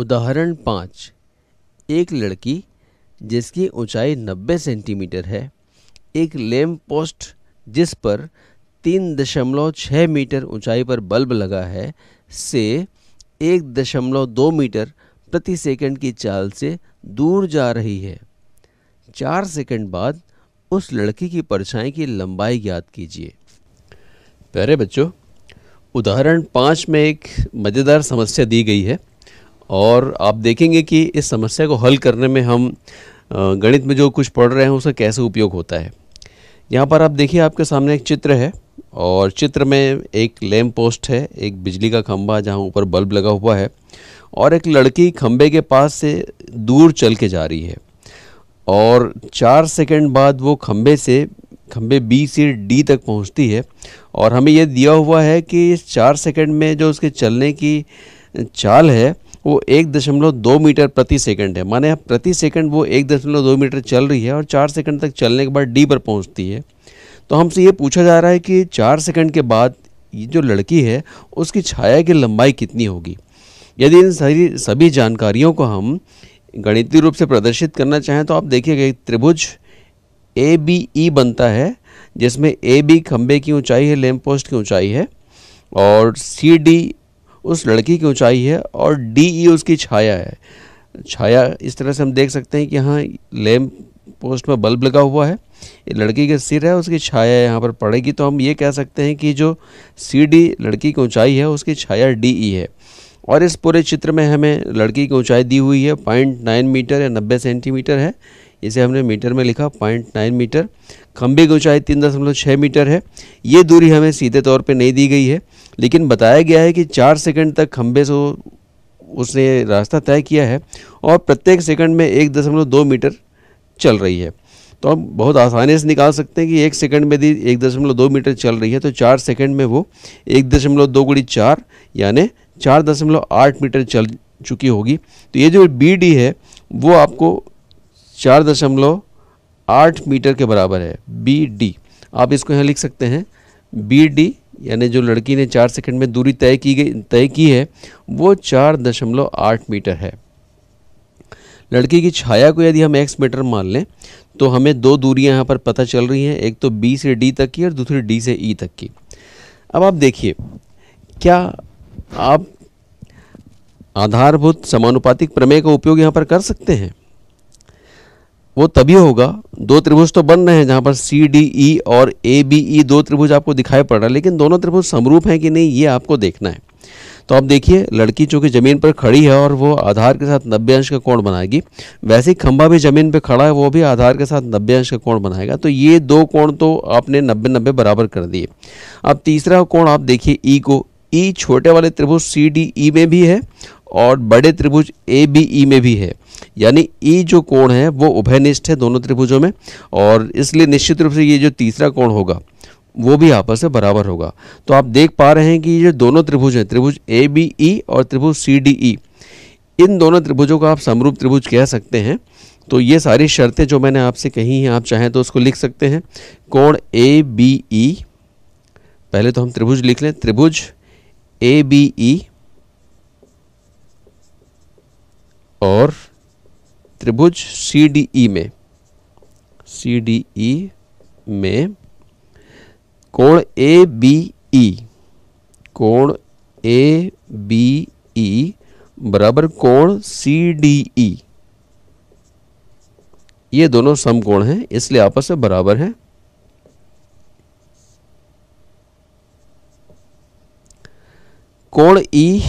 उदाहरण पाँच एक लड़की जिसकी ऊंचाई 90 सेंटीमीटर है एक लैम्प पोस्ट जिस पर तीन दशमलव छः मीटर ऊंचाई पर बल्ब लगा है से एक दशमलव दो मीटर प्रति सेकंड की चाल से दूर जा रही है चार सेकंड बाद उस लड़की की परछाई की लंबाई ज्ञात कीजिए प्यारे बच्चों उदाहरण पाँच में एक मज़ेदार समस्या दी गई है और आप देखेंगे कि इस समस्या को हल करने में हम गणित में जो कुछ पढ़ रहे हैं उसका कैसे उपयोग होता है यहाँ पर आप देखिए आपके सामने एक चित्र है और चित्र में एक लैम्प पोस्ट है एक बिजली का खंभा जहाँ ऊपर बल्ब लगा हुआ है और एक लड़की खम्बे के पास से दूर चल के जा रही है और चार सेकंड बाद वो खंबे से खंबे बी से डी तक पहुँचती है और हमें यह दिया हुआ है कि इस चार सेकंड में जो उसके चलने की चाल है वो एक दशमलव दो मीटर प्रति सेकंड है माने प्रति सेकंड वो एक दशमलव दो मीटर चल रही है और चार सेकंड तक चलने के बाद डी पर पहुंचती है तो हमसे ये पूछा जा रहा है कि चार सेकंड के बाद ये जो लड़की है उसकी छाया की लंबाई कितनी होगी यदि इन सारी सभी जानकारियों को हम गणितीय रूप से प्रदर्शित करना चाहें तो आप देखिएगा एक त्रिभुज ए बी ई बनता है जिसमें ए बी खम्भे की ऊंचाई है लैम्प पोस्ट की ऊंचाई है और सी डी उस लड़की की ऊंचाई है और डी ई e उसकी छाया है छाया इस तरह से हम देख सकते हैं कि यहाँ लैम्प पोस्ट में बल्ब लगा हुआ है ये लड़की के सिर है उसकी छाया यहाँ पर पड़ेगी तो हम ये कह सकते हैं कि जो सी डी लड़की की ऊंचाई है उसकी छाया डी ई e है और इस पूरे चित्र में हमें लड़की की ऊंचाई दी हुई है पॉइंट नाइन मीटर या नब्बे सेंटीमीटर है इसे हमने मीटर में लिखा पॉइंट नाइन मीटर खम्भे की ऊंचाई तीन दशमलव छः मीटर है ये दूरी हमें सीधे तौर पर नहीं दी गई है लेकिन बताया गया है कि चार सेकंड तक खम्भे से उसने रास्ता तय किया है और प्रत्येक सेकंड में एक दशमलव दो मीटर चल रही है तो हम बहुत आसानी से निकाल सकते हैं कि एक सेकंड में यदि एक दशमलव दो मीटर चल रही है तो चार सेकंड में वो एक दशमलव दो गुड़ी चार यानि चार दशमलव आठ मीटर चल चुकी होगी तो ये जो बी डी है वो आपको चार दशमलव आठ मीटर के बराबर है बी डी आप इसको यहाँ लिख सकते हैं बी डी यानी जो लड़की ने चार सेकंड में दूरी तय की गई तय की है वो चार दशमलव आठ मीटर है लड़की की छाया को यदि हम एक्स मीटर मान लें तो हमें दो दूरियां यहाँ पर पता चल रही हैं एक तो बी से डी तक की और दूसरी डी से ई e तक की अब आप देखिए क्या आप आधारभूत समानुपातिक प्रमेय का उपयोग यहाँ पर कर सकते हैं वो तभी होगा दो त्रिभुज तो बन रहे हैं जहाँ पर सी डी ई और ए बी ई दो त्रिभुज आपको दिखाई पड़ रहा है लेकिन दोनों त्रिभुज समरूप हैं कि नहीं ये आपको देखना है तो आप देखिए लड़की चूंकि ज़मीन पर खड़ी है और वो आधार के साथ नब्बे अंश का कोण बनाएगी वैसे ही खंभा भी ज़मीन पर खड़ा है वो भी आधार के साथ नब्बे अंश का कोण बनाएगा तो ये दो कोण तो आपने नब्बे नब्बे बराबर कर दिए अब तीसरा कोण आप देखिए ई e को ई e छोटे वाले त्रिभुज सी डी ई में भी है और बड़े त्रिभुज ए बी ई में भी है यानी ई जो कोण है वो उभयनिष्ठ है दोनों त्रिभुजों में और इसलिए निश्चित रूप से ये जो तीसरा कोण होगा वो भी आपस में बराबर होगा तो आप देख पा रहे हैं कि ये जो दोनों त्रिभुज हैं त्रिभुज ए बी ई और त्रिभुज सी डी ई इन दोनों त्रिभुजों को आप समरूप त्रिभुज कह सकते हैं तो ये सारी शर्तें जो मैंने आपसे कही हैं आप चाहें तो उसको लिख सकते हैं कोण ए बी ई पहले तो हम त्रिभुज लिख लें त्रिभुज ए बी ई और त्रिभुज सी डी ई में सी डी ई में कोण ए बी ई कोण ए बी ई बराबर कोण सी डी ई ये दोनों समकोण हैं इसलिए आपस में बराबर हैं कोण ई e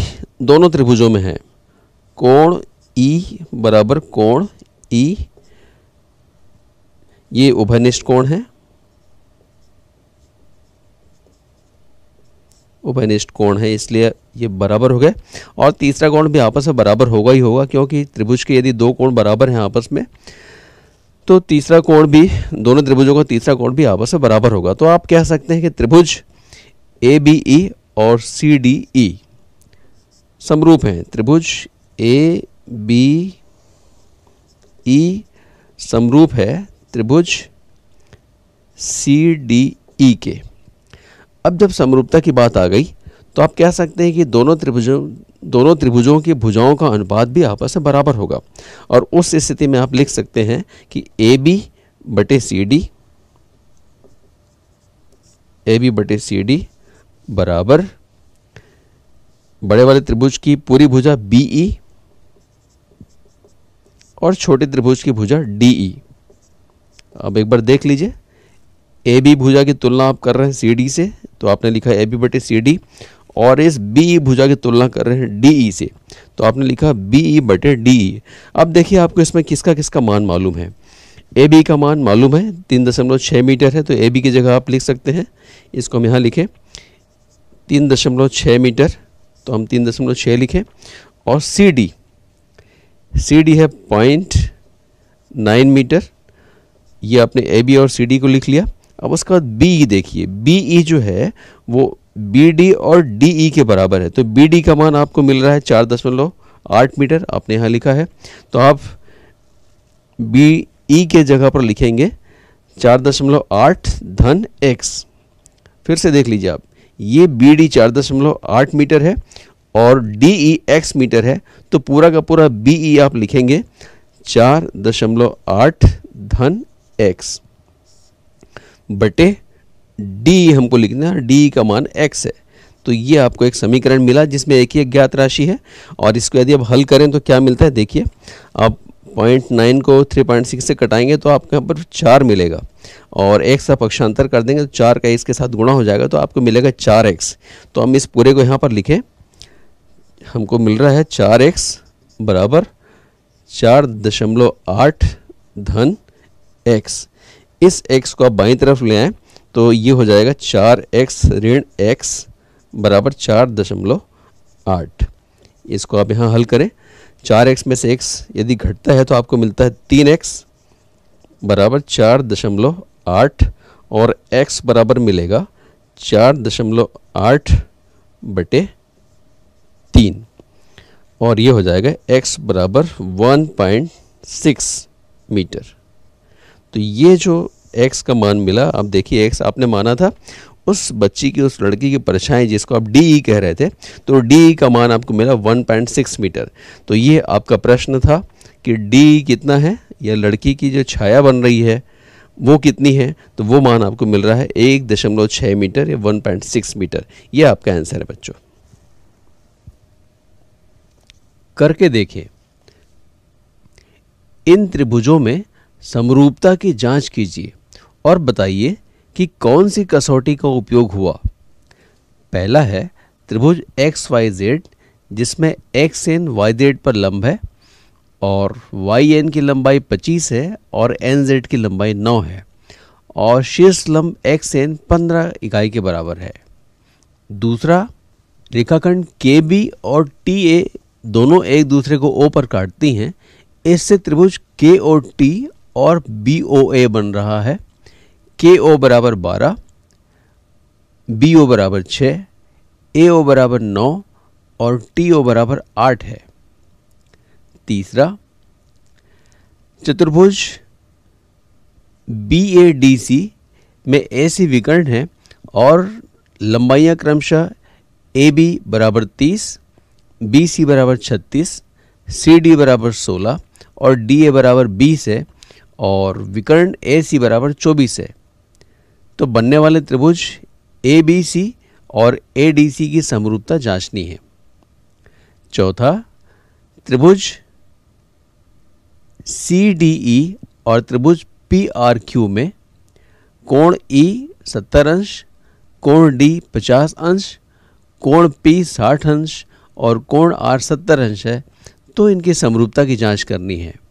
दोनों त्रिभुजों में है कोण ई e बराबर कोण ई ये उभयनिष्ठ कोण है उभयनिष्ठ कोण है इसलिए ये बराबर हो गए और तीसरा कोण भी आपस में बराबर होगा ही होगा क्योंकि त्रिभुज के यदि दो कोण बराबर हैं आपस में तो तीसरा कोण भी दोनों त्रिभुजों का तीसरा कोण भी आपस में बराबर होगा तो आप कह सकते हैं कि त्रिभुज ए बी ई और सी डी ई समरूप हैं त्रिभुज ए बी ई समरूप है त्रिभुज सी डी ई के अब जब समरूपता की बात आ गई तो आप कह सकते हैं कि दोनों त्रिभुजों दोनों त्रिभुजों की भुजाओं का अनुपात भी आपस में बराबर होगा और उस स्थिति में आप लिख सकते हैं कि ए बी बटे सी डी ए बी बटे सी डी बराबर बड़े वाले त्रिभुज की पूरी भुजा बी ई और छोटे त्रिभुज की भुजा डी e. अब एक बार देख लीजिए ए बी भुजा की तुलना आप कर रहे हैं सी डी से तो आपने लिखा ए बी बटे सी डी और इस बी e भुजा की तुलना कर रहे हैं डी ई e से तो आपने लिखा बी ई बटे डी ई अब देखिए आपको इसमें किसका किसका मान मालूम है ए बी का मान मालूम है तीन दशमलव छः मीटर है तो ए बी की जगह आप लिख सकते हैं इसको हम यहाँ लिखें तीन दशमलव छः मीटर तो हम तीन दशमलव छः लिखें और सी डी सी डी है पॉइंट नाइन मीटर ये आपने ए बी और सी डी को लिख लिया अब उसके बाद बी देखिए बी ई e जो है वो बी डी और डी ई e के बराबर है तो बी डी का मान आपको मिल रहा है चार दशमलव आठ मीटर आपने यहाँ लिखा है तो आप बी ई e के जगह पर लिखेंगे चार दशमलव आठ धन एक्स फिर से देख लीजिए आप ये बी डी चार दशमलव आठ मीटर है और डी ई एक्स मीटर है तो पूरा का पूरा बी ई e आप लिखेंगे चार दशमलव आठ धन एक्स बटे डी e हमको लिखना डी e का मान एक्स है तो ये आपको एक समीकरण मिला जिसमें एक ही अज्ञात राशि है और इसको यदि आप हल करें तो क्या मिलता है देखिए आप पॉइंट नाइन को थ्री पॉइंट सिक्स से कटाएंगे तो आपके यहाँ पर चार मिलेगा और x का पक्षांतर कर देंगे तो चार का इसके साथ गुणा हो जाएगा तो आपको मिलेगा चार एक्स तो हम इस पूरे को यहाँ पर लिखें हमको मिल रहा है चार एक्स बराबर चार दशमलव आठ धन एक्स इस एक्स को आप बाई तरफ ले आएँ तो ये हो जाएगा चार एक्स ऋण एक्स बराबर चार दशमलव आठ इसको आप यहाँ हल करें चार एक्स में से एक्स यदि घटता है तो आपको मिलता है तीन एक्स बराबर चार दशमलव आठ और एक्स बराबर मिलेगा चार दशमलव आठ बटे तीन और ये हो जाएगा x बराबर वन पॉइंट सिक्स मीटर तो ये जो x का मान मिला आप देखिए x आपने माना था उस बच्ची की उस लड़की की परछाई जिसको आप डी e कह रहे थे तो डी e का मान आपको मिला 1.6 मीटर तो ये आपका प्रश्न था कि डी e कितना है या लड़की की जो छाया बन रही है वो कितनी है तो वो मान आपको मिल रहा है एक दशमलव छः मीटर या 1.6 मीटर ये आपका आंसर है बच्चों करके देखें इन त्रिभुजों में समरूपता की जांच कीजिए और बताइए कि कौन सी कसौटी का उपयोग हुआ पहला है त्रिभुज एक्स वाई जेड जिसमें एक्स एन वाई जेड पर लंब है और वाई एन की लंबाई 25 है और एन जेड की लंबाई 9 है और शीर्ष लंब एक्स एन पंद्रह इकाई के बराबर है दूसरा रेखाखंड के बी और टी ए दोनों एक दूसरे को ओ पर काटती हैं इससे त्रिभुज के ओ टी और बी ओ ए बन रहा है के ओ बराबर बारह बी ओ बराबर छः ए ओ बराबर नौ और टी ओ बराबर आठ है तीसरा चतुर्भुज बी ए डी सी में ए सी विकर्ण है और लंबाइयाँ क्रमशः ए बी बराबर तीस बी सी बराबर छत्तीस सी डी बराबर सोलह और डी ए बराबर बीस है और विकर्ण ए सी बराबर चौबीस है तो बनने वाले त्रिभुज ए बी सी और ए डी सी की समरूपता जांचनी है चौथा त्रिभुज सी डी ई और त्रिभुज पी आर क्यू में कोण ई e सत्तर अंश कोण डी पचास अंश कोण पी साठ अंश और कोण आर सत्तर अंश है तो इनकी समरूपता की जांच करनी है